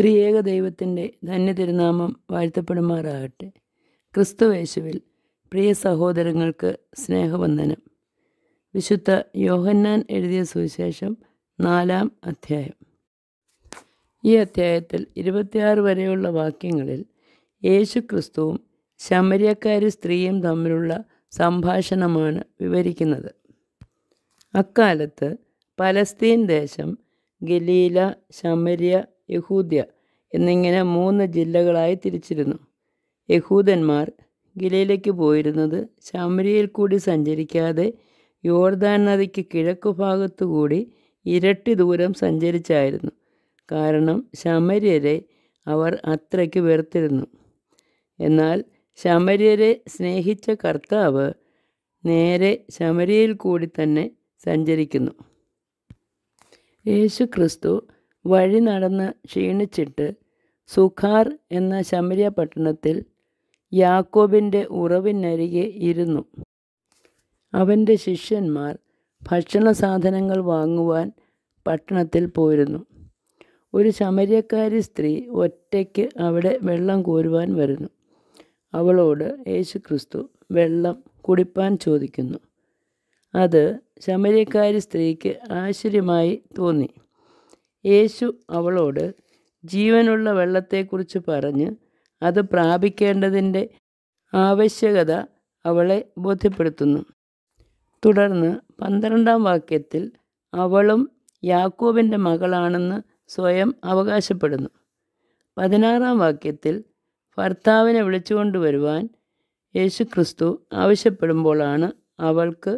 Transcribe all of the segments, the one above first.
ത്രിയേക ദൈവത്തിൻ്റെ ധന്യ തിരുനാമം വാഴ്ത്തപ്പെടുമാറാകട്ടെ ക്രിസ്തുവേശുവിൽ പ്രിയ സഹോദരങ്ങൾക്ക് സ്നേഹവന്ദനം വിശുദ്ധ യോഹന്നാൻ എഴുതിയ സുവിശേഷം നാലാം അധ്യായം ഈ അധ്യായത്തിൽ ഇരുപത്തിയാറ് വരെയുള്ള വാക്യങ്ങളിൽ യേശു ക്രിസ്തുവും ശമര്യക്കാരി സ്ത്രീയും തമ്മിലുള്ള സംഭാഷണമാണ് വിവരിക്കുന്നത് അക്കാലത്ത് പലസ്തീൻ ദേശം ഗലീല ശമര്യ യഹൂദ്യ എന്നിങ്ങനെ മൂന്ന് ജില്ലകളായി തിരിച്ചിരുന്നു യഹൂദന്മാർ ഗിലയിലേക്ക് പോയിരുന്നത് ശമരിയിൽ കൂടി സഞ്ചരിക്കാതെ യോർദാൻ നദിക്ക് കിഴക്കു ഭാഗത്തുകൂടി ഇരട്ടി ദൂരം സഞ്ചരിച്ചായിരുന്നു കാരണം ശമര്യരെ അവർ അത്രയ്ക്ക് വെറുത്തിരുന്നു എന്നാൽ ശമര്യരെ സ്നേഹിച്ച കർത്താവ് നേരെ ശമരിയിൽ കൂടി തന്നെ സഞ്ചരിക്കുന്നു യേശു ക്രിസ്തു വഴി നടന്ന് ക്ഷീണിച്ചിട്ട് സുഖാർ എന്ന ശമരിയ പട്ടണത്തിൽ യാക്കോബിൻ്റെ ഉറവിനരികെ ഇരുന്നു അവൻ്റെ ശിഷ്യന്മാർ ഭക്ഷണ സാധനങ്ങൾ വാങ്ങുവാൻ പട്ടണത്തിൽ പോയിരുന്നു ഒരു ശമരിയക്കാരി സ്ത്രീ ഒറ്റയ്ക്ക് അവിടെ വെള്ളം കോരുവാൻ വരുന്നു അവളോട് യേശുക്രിസ്തു വെള്ളം കുടിപ്പാൻ ചോദിക്കുന്നു അത് ശമരിയക്കാരി സ്ത്രീക്ക് ആശ്ചര്യമായി തോന്നി യേശു അവളോട് ജീവനുള്ള വെള്ളത്തെക്കുറിച്ച് പറഞ്ഞ് അത് പ്രാപിക്കേണ്ടതിൻ്റെ ആവശ്യകത അവളെ ബോധ്യപ്പെടുത്തുന്നു തുടർന്ന് പന്ത്രണ്ടാം വാക്യത്തിൽ അവളും യാക്കോബിൻ്റെ മകളാണെന്ന് സ്വയം അവകാശപ്പെടുന്നു പതിനാറാം വാക്യത്തിൽ ഭർത്താവിനെ വരുവാൻ യേശു ക്രിസ്തു ആവശ്യപ്പെടുമ്പോഴാണ് അവൾക്ക്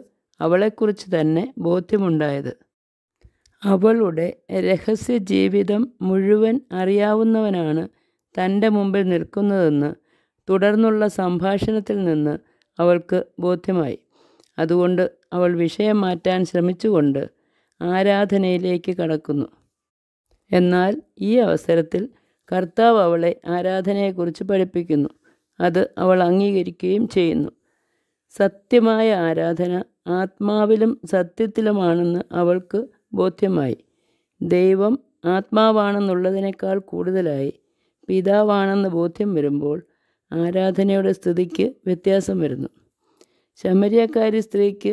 അവളെക്കുറിച്ച് തന്നെ ബോധ്യമുണ്ടായത് അവളുടെ രഹസ്യ ജീവിതം മുഴുവൻ അറിയാവുന്നവനാണ് തൻ്റെ മുമ്പിൽ നിൽക്കുന്നതെന്ന് തുടർന്നുള്ള സംഭാഷണത്തിൽ നിന്ന് അവൾക്ക് ബോധ്യമായി അതുകൊണ്ട് അവൾ വിഷയം മാറ്റാൻ ശ്രമിച്ചുകൊണ്ട് ആരാധനയിലേക്ക് കടക്കുന്നു എന്നാൽ ഈ അവസരത്തിൽ കർത്താവ് അവളെ ആരാധനയെക്കുറിച്ച് പഠിപ്പിക്കുന്നു അത് അവൾ അംഗീകരിക്കുകയും ചെയ്യുന്നു സത്യമായ ആരാധന ആത്മാവിലും സത്യത്തിലുമാണെന്ന് അവൾക്ക് ബോധ്യമായി ദൈവം ആത്മാവാണെന്നുള്ളതിനേക്കാൾ കൂടുതലായി പിതാവാണെന്ന് ബോധ്യം വരുമ്പോൾ ആരാധനയുടെ സ്ഥിതിക്ക് വ്യത്യാസം വരുന്നു ശമരിയക്കാരി സ്ത്രീക്ക്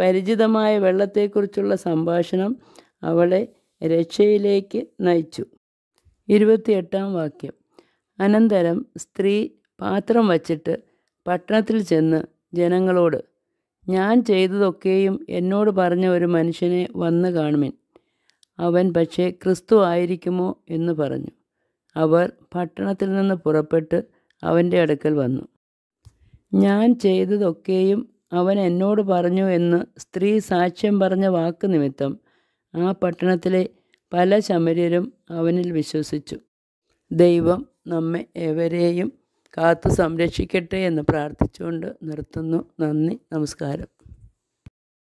പരിചിതമായ വെള്ളത്തെക്കുറിച്ചുള്ള സംഭാഷണം അവളെ രക്ഷയിലേക്ക് നയിച്ചു ഇരുപത്തിയെട്ടാം വാക്യം അനന്തരം സ്ത്രീ പാത്രം വച്ചിട്ട് പട്ടണത്തിൽ ചെന്ന് ജനങ്ങളോട് ഞാൻ ചെയ്തതൊക്കെയും എന്നോട് പറഞ്ഞ ഒരു മനുഷ്യനെ വന്നു കാണുമിൻ അവൻ പക്ഷേ ക്രിസ്തു ആയിരിക്കുമോ എന്ന് പറഞ്ഞു അവർ പട്ടണത്തിൽ നിന്ന് പുറപ്പെട്ട് അവൻ്റെ അടുക്കൽ വന്നു ഞാൻ ചെയ്തതൊക്കെയും അവൻ എന്നോട് പറഞ്ഞു എന്ന് സ്ത്രീ സാക്ഷ്യം പറഞ്ഞ വാക്ക് നിമിത്തം ആ പട്ടണത്തിലെ പല ശമര്യരും അവനിൽ വിശ്വസിച്ചു ദൈവം നമ്മെ എവരെയും കാത്തു സംരക്ഷിക്കട്ടെ എന്ന് പ്രാർത്ഥിച്ചുകൊണ്ട് നിർത്തുന്നു നന്ദി നമസ്കാരം